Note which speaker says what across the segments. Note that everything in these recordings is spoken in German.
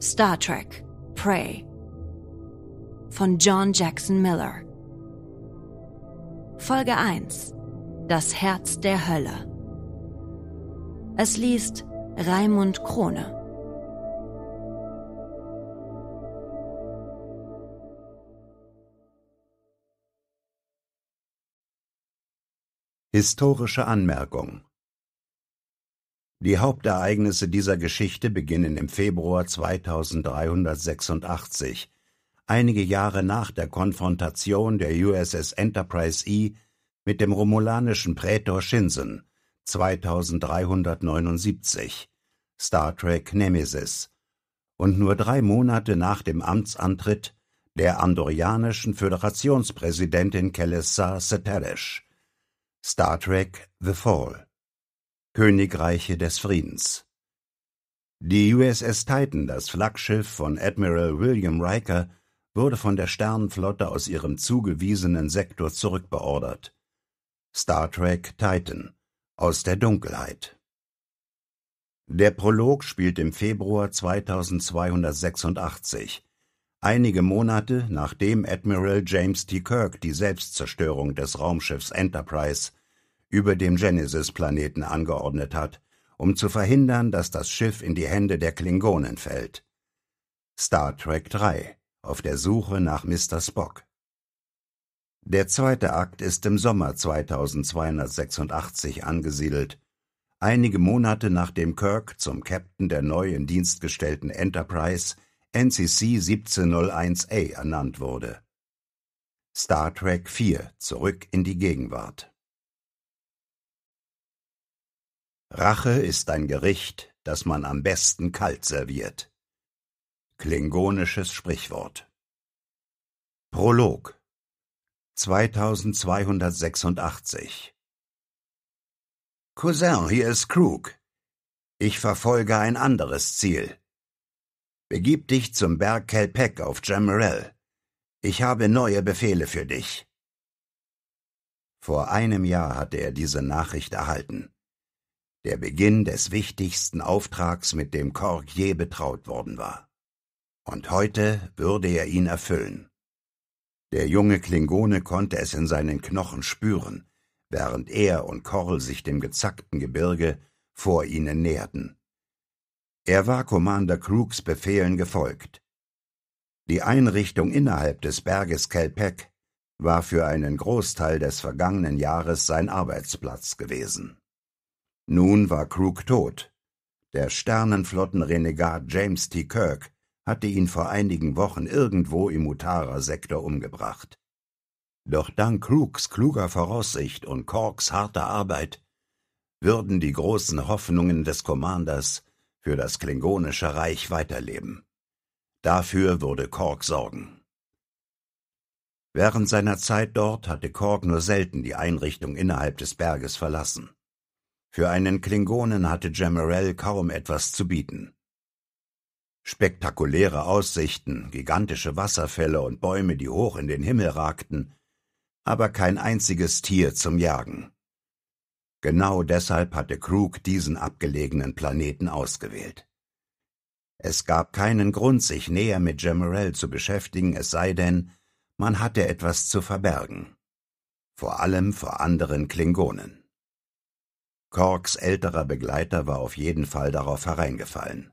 Speaker 1: Star Trek Prey von John Jackson Miller. Folge 1 Das Herz der Hölle. Es liest Raimund Krone. Historische Anmerkung die Hauptereignisse dieser Geschichte beginnen im Februar 2386, einige Jahre nach der Konfrontation der USS Enterprise E mit dem romulanischen Prätor Shinsen 2379, Star Trek Nemesis, und nur drei Monate nach dem Amtsantritt der andorianischen Föderationspräsidentin Kelissa Seteresh, Star Trek The Fall. Königreiche des Friedens. Die USS Titan, das Flaggschiff von Admiral William Riker, wurde von der Sternenflotte aus ihrem zugewiesenen Sektor zurückbeordert. Star Trek Titan aus der Dunkelheit. Der Prolog spielt im Februar 2286, einige Monate nachdem Admiral James T. Kirk die Selbstzerstörung des Raumschiffs Enterprise über dem Genesis-Planeten angeordnet hat, um zu verhindern, dass das Schiff in die Hände der Klingonen fällt. Star Trek 3 auf der Suche nach Mr. Spock. Der zweite Akt ist im Sommer 2286 angesiedelt, einige Monate nachdem Kirk zum Captain der neu in Dienst gestellten Enterprise NCC 1701A ernannt wurde. Star Trek 4 Zurück in die Gegenwart Rache ist ein Gericht, das man am besten kalt serviert. Klingonisches Sprichwort. Prolog 2286 Cousin, hier ist Krug. Ich verfolge ein anderes Ziel. Begib dich zum Berg Kelpek auf Jamarel. Ich habe neue Befehle für dich. Vor einem Jahr hatte er diese Nachricht erhalten der Beginn des wichtigsten Auftrags, mit dem Korg je betraut worden war. Und heute würde er ihn erfüllen. Der junge Klingone konnte es in seinen Knochen spüren, während er und Korl sich dem gezackten Gebirge vor ihnen näherten. Er war Commander Krugs Befehlen gefolgt. Die Einrichtung innerhalb des Berges Kelpek war für einen Großteil des vergangenen Jahres sein Arbeitsplatz gewesen. Nun war Krug tot. Der Sternenflottenrenegat James T. Kirk hatte ihn vor einigen Wochen irgendwo im Mutara-Sektor umgebracht. Doch dank Krugs kluger Voraussicht und Korks harter Arbeit würden die großen Hoffnungen des Commanders für das Klingonische Reich weiterleben. Dafür würde Kork sorgen. Während seiner Zeit dort hatte Kork nur selten die Einrichtung innerhalb des Berges verlassen. Für einen Klingonen hatte Jamarel kaum etwas zu bieten. Spektakuläre Aussichten, gigantische Wasserfälle und Bäume, die hoch in den Himmel ragten, aber kein einziges Tier zum Jagen. Genau deshalb hatte Krug diesen abgelegenen Planeten ausgewählt. Es gab keinen Grund, sich näher mit Jamarel zu beschäftigen, es sei denn, man hatte etwas zu verbergen. Vor allem vor anderen Klingonen. Corks älterer Begleiter war auf jeden Fall darauf hereingefallen.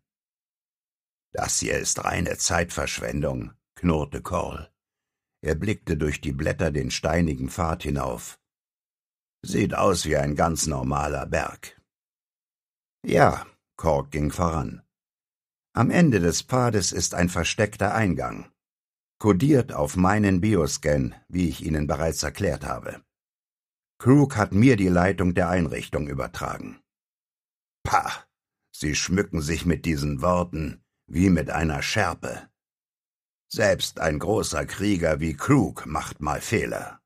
Speaker 1: Das hier ist reine Zeitverschwendung, knurrte Korl. Er blickte durch die Blätter den steinigen Pfad hinauf. Sieht aus wie ein ganz normaler Berg. Ja, Cork ging voran. Am Ende des Pfades ist ein versteckter Eingang, kodiert auf meinen Bioscan, wie ich Ihnen bereits erklärt habe. Krug hat mir die Leitung der Einrichtung übertragen. Pah! Sie schmücken sich mit diesen Worten wie mit einer Schärpe. Selbst ein großer Krieger wie Krug macht mal Fehler.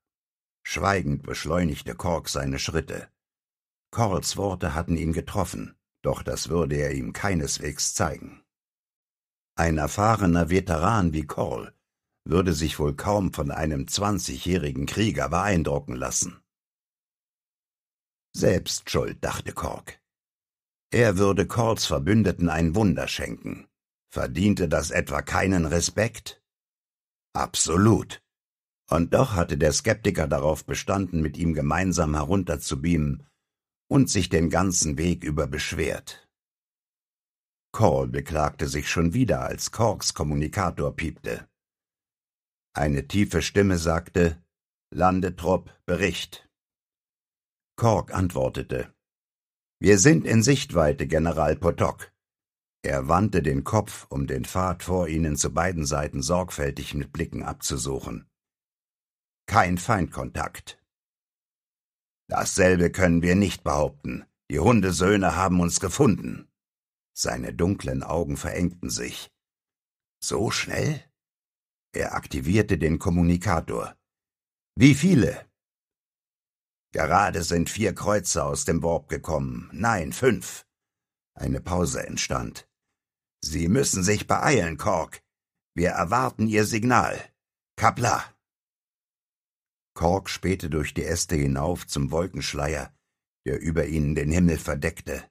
Speaker 1: Schweigend beschleunigte Kork seine Schritte. Korls Worte hatten ihn getroffen, doch das würde er ihm keineswegs zeigen. Ein erfahrener Veteran wie Korl würde sich wohl kaum von einem zwanzigjährigen Krieger beeindrucken lassen. Selbst schuld, dachte Kork. Er würde Korts Verbündeten ein Wunder schenken. Verdiente das etwa keinen Respekt? Absolut. Und doch hatte der Skeptiker darauf bestanden, mit ihm gemeinsam herunterzubeamen und sich den ganzen Weg über beschwert. Call beklagte sich schon wieder, als Korks Kommunikator piepte. Eine tiefe Stimme sagte, Landetrupp, Bericht. Kork antwortete Wir sind in Sichtweite, General Potok. Er wandte den Kopf, um den Pfad vor ihnen zu beiden Seiten sorgfältig mit Blicken abzusuchen. Kein Feindkontakt. Dasselbe können wir nicht behaupten. Die Hundesöhne haben uns gefunden. Seine dunklen Augen verengten sich. So schnell? Er aktivierte den Kommunikator. Wie viele? Gerade sind vier Kreuze aus dem Warp gekommen. Nein, fünf. Eine Pause entstand. Sie müssen sich beeilen, Kork. Wir erwarten Ihr Signal. Kapla. Kork spähte durch die Äste hinauf zum Wolkenschleier, der über ihnen den Himmel verdeckte.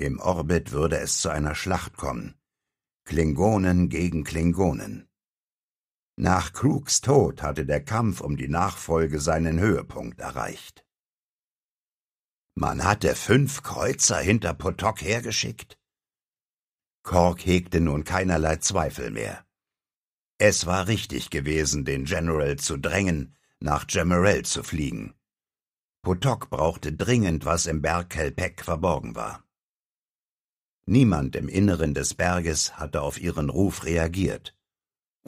Speaker 1: Im Orbit würde es zu einer Schlacht kommen. Klingonen gegen Klingonen. Nach Krugs Tod hatte der Kampf um die Nachfolge seinen Höhepunkt erreicht. Man hatte fünf Kreuzer hinter Potok hergeschickt? Kork hegte nun keinerlei Zweifel mehr. Es war richtig gewesen, den General zu drängen, nach Gemerel zu fliegen. Potok brauchte dringend, was im Berg Helpek verborgen war. Niemand im Inneren des Berges hatte auf ihren Ruf reagiert.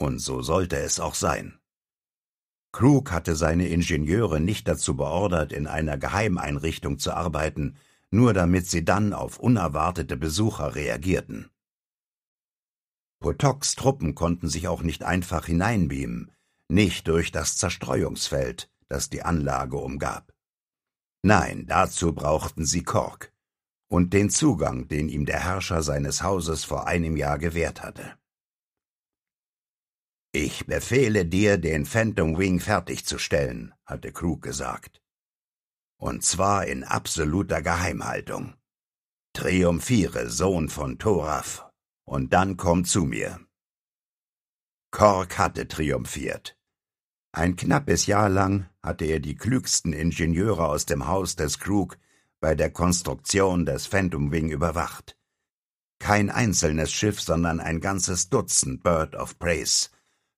Speaker 1: Und so sollte es auch sein. Krug hatte seine Ingenieure nicht dazu beordert, in einer Geheimeinrichtung zu arbeiten, nur damit sie dann auf unerwartete Besucher reagierten. Potoks Truppen konnten sich auch nicht einfach hineinbeamen, nicht durch das Zerstreuungsfeld, das die Anlage umgab. Nein, dazu brauchten sie Kork und den Zugang, den ihm der Herrscher seines Hauses vor einem Jahr gewährt hatte. Ich befehle dir, den Phantom Wing fertigzustellen, hatte Krug gesagt. Und zwar in absoluter Geheimhaltung. Triumphiere, Sohn von Thoraf, und dann komm zu mir. Kork hatte triumphiert. Ein knappes Jahr lang hatte er die klügsten Ingenieure aus dem Haus des Krug bei der Konstruktion des Phantom Wing überwacht. Kein einzelnes Schiff, sondern ein ganzes Dutzend Bird of Praise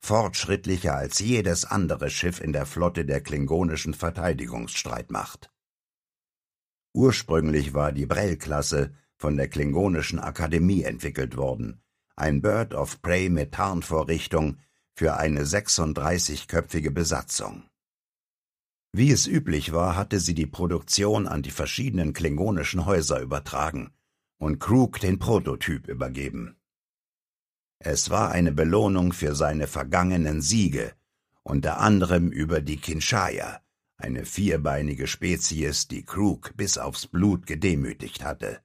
Speaker 1: fortschrittlicher als jedes andere Schiff in der Flotte der klingonischen Verteidigungsstreitmacht. Ursprünglich war die Brell-Klasse von der klingonischen Akademie entwickelt worden, ein Bird of Prey mit Tarnvorrichtung für eine 36-köpfige Besatzung. Wie es üblich war, hatte sie die Produktion an die verschiedenen klingonischen Häuser übertragen und Krug den Prototyp übergeben. Es war eine Belohnung für seine vergangenen Siege, unter anderem über die Kinshaya, eine vierbeinige Spezies, die Krug bis aufs Blut gedemütigt hatte.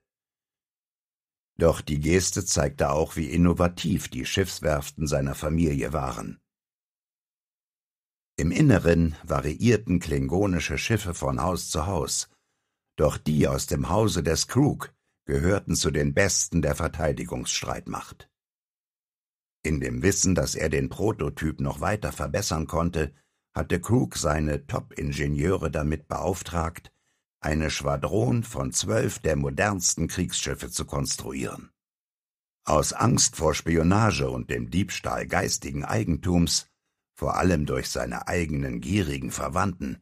Speaker 1: Doch die Geste zeigte auch, wie innovativ die Schiffswerften seiner Familie waren. Im Inneren variierten klingonische Schiffe von Haus zu Haus, doch die aus dem Hause des Krug gehörten zu den besten der Verteidigungsstreitmacht. In dem Wissen, dass er den Prototyp noch weiter verbessern konnte, hatte Krug seine Top-Ingenieure damit beauftragt, eine Schwadron von zwölf der modernsten Kriegsschiffe zu konstruieren. Aus Angst vor Spionage und dem Diebstahl geistigen Eigentums, vor allem durch seine eigenen gierigen Verwandten,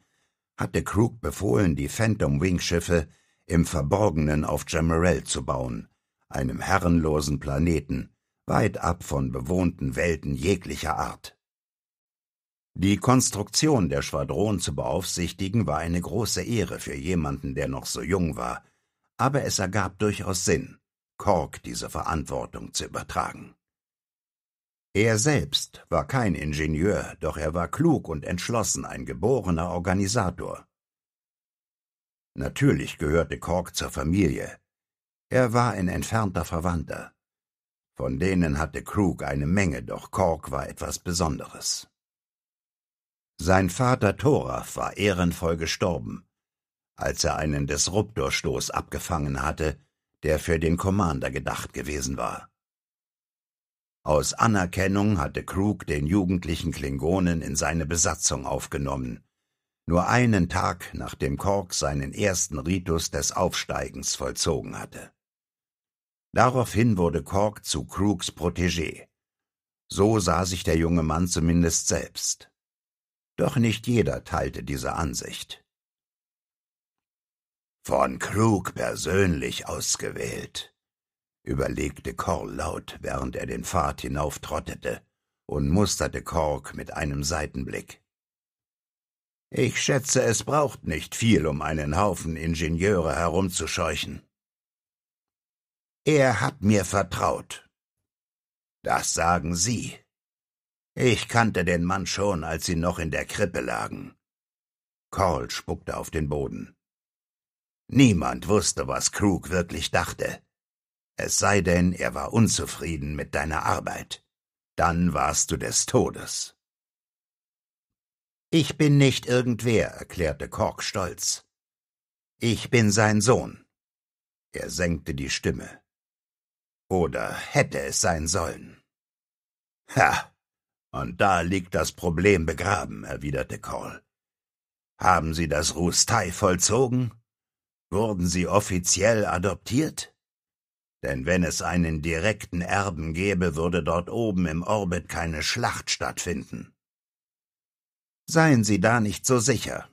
Speaker 1: hatte Krug befohlen, die Phantom Wing Schiffe im Verborgenen auf Jamarel zu bauen, einem herrenlosen Planeten, weit ab von bewohnten Welten jeglicher Art. Die Konstruktion der Schwadron zu beaufsichtigen war eine große Ehre für jemanden, der noch so jung war, aber es ergab durchaus Sinn, Kork diese Verantwortung zu übertragen. Er selbst war kein Ingenieur, doch er war klug und entschlossen, ein geborener Organisator. Natürlich gehörte Kork zur Familie. Er war ein entfernter Verwandter. Von denen hatte Krug eine Menge, doch Kork war etwas Besonderes. Sein Vater Thoraf war ehrenvoll gestorben, als er einen Disruptorstoß abgefangen hatte, der für den Commander gedacht gewesen war. Aus Anerkennung hatte Krug den jugendlichen Klingonen in seine Besatzung aufgenommen, nur einen Tag nachdem Kork seinen ersten Ritus des Aufsteigens vollzogen hatte. Daraufhin wurde Cork zu Krugs Protégé. So sah sich der junge Mann zumindest selbst. Doch nicht jeder teilte diese Ansicht. Von Krug persönlich ausgewählt, überlegte Korl laut, während er den Pfad hinauftrottete und musterte Kork mit einem Seitenblick. Ich schätze, es braucht nicht viel, um einen Haufen Ingenieure herumzuscheuchen. Er hat mir vertraut. Das sagen Sie. Ich kannte den Mann schon, als sie noch in der Krippe lagen. Call spuckte auf den Boden. Niemand wusste, was Krug wirklich dachte. Es sei denn, er war unzufrieden mit deiner Arbeit. Dann warst du des Todes. Ich bin nicht irgendwer, erklärte Kork stolz. Ich bin sein Sohn. Er senkte die Stimme. Oder hätte es sein sollen. Ha! Und da liegt das Problem begraben, erwiderte Call. Haben Sie das Rustei vollzogen? Wurden Sie offiziell adoptiert? Denn wenn es einen direkten Erben gäbe, würde dort oben im Orbit keine Schlacht stattfinden. Seien Sie da nicht so sicher.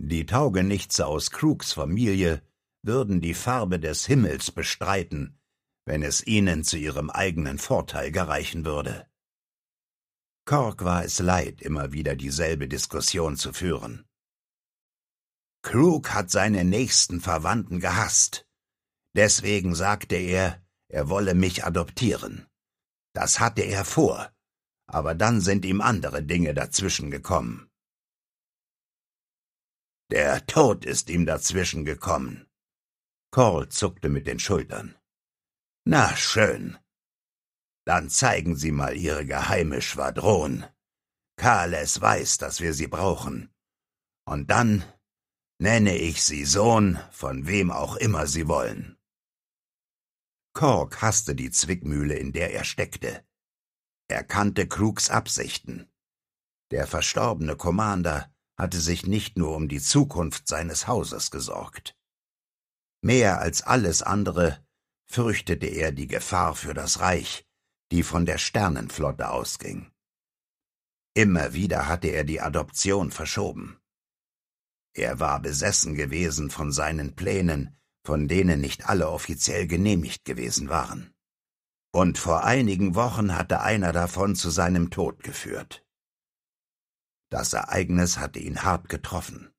Speaker 1: Die Taugenichtse aus Krugs Familie würden die Farbe des Himmels bestreiten, wenn es ihnen zu ihrem eigenen Vorteil gereichen würde. Kork war es leid, immer wieder dieselbe Diskussion zu führen. Krug hat seine nächsten Verwandten gehasst. Deswegen sagte er, er wolle mich adoptieren. Das hatte er vor, aber dann sind ihm andere Dinge dazwischen gekommen. Der Tod ist ihm dazwischen gekommen. Korl zuckte mit den Schultern. Na schön. Dann zeigen Sie mal Ihre geheime Schwadron. Kales weiß, dass wir sie brauchen. Und dann nenne ich Sie Sohn, von wem auch immer Sie wollen. Kork hasste die Zwickmühle, in der er steckte. Er kannte Krugs Absichten. Der verstorbene Commander hatte sich nicht nur um die Zukunft seines Hauses gesorgt. Mehr als alles andere fürchtete er die Gefahr für das Reich, die von der Sternenflotte ausging. Immer wieder hatte er die Adoption verschoben. Er war besessen gewesen von seinen Plänen, von denen nicht alle offiziell genehmigt gewesen waren. Und vor einigen Wochen hatte einer davon zu seinem Tod geführt. Das Ereignis hatte ihn hart getroffen.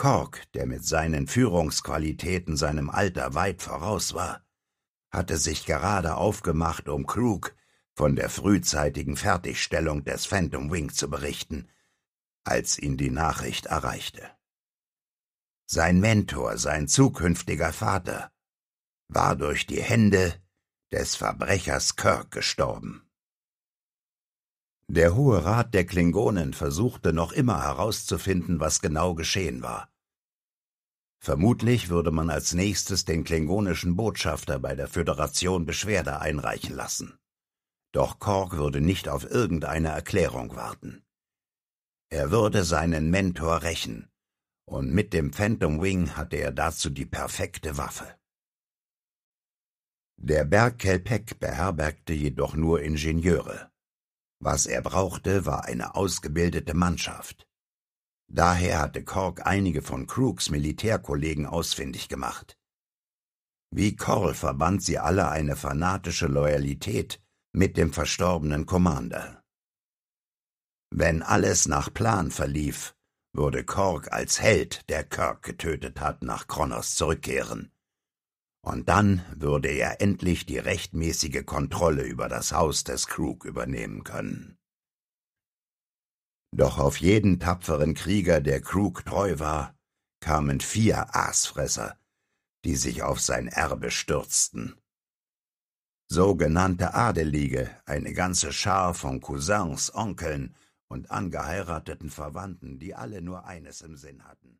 Speaker 1: Kork, der mit seinen Führungsqualitäten seinem Alter weit voraus war, hatte sich gerade aufgemacht, um Krug von der frühzeitigen Fertigstellung des Phantom Wing zu berichten, als ihn die Nachricht erreichte. Sein Mentor, sein zukünftiger Vater, war durch die Hände des Verbrechers Kirk gestorben. Der Hohe Rat der Klingonen versuchte noch immer herauszufinden, was genau geschehen war. Vermutlich würde man als nächstes den klingonischen Botschafter bei der Föderation Beschwerde einreichen lassen. Doch Korg würde nicht auf irgendeine Erklärung warten. Er würde seinen Mentor rächen, und mit dem Phantom Wing hatte er dazu die perfekte Waffe. Der Berg Kelpek beherbergte jedoch nur Ingenieure. Was er brauchte, war eine ausgebildete Mannschaft. Daher hatte Cork einige von Crooks Militärkollegen ausfindig gemacht. Wie Korl verband sie alle eine fanatische Loyalität mit dem verstorbenen Commander. Wenn alles nach Plan verlief, würde Cork als Held, der Kirk getötet hat, nach Kronos zurückkehren und dann würde er endlich die rechtmäßige Kontrolle über das Haus des Krug übernehmen können. Doch auf jeden tapferen Krieger, der Krug treu war, kamen vier Aasfresser, die sich auf sein Erbe stürzten. Sogenannte Adelige, eine ganze Schar von Cousins, Onkeln und angeheirateten Verwandten, die alle nur eines im Sinn hatten.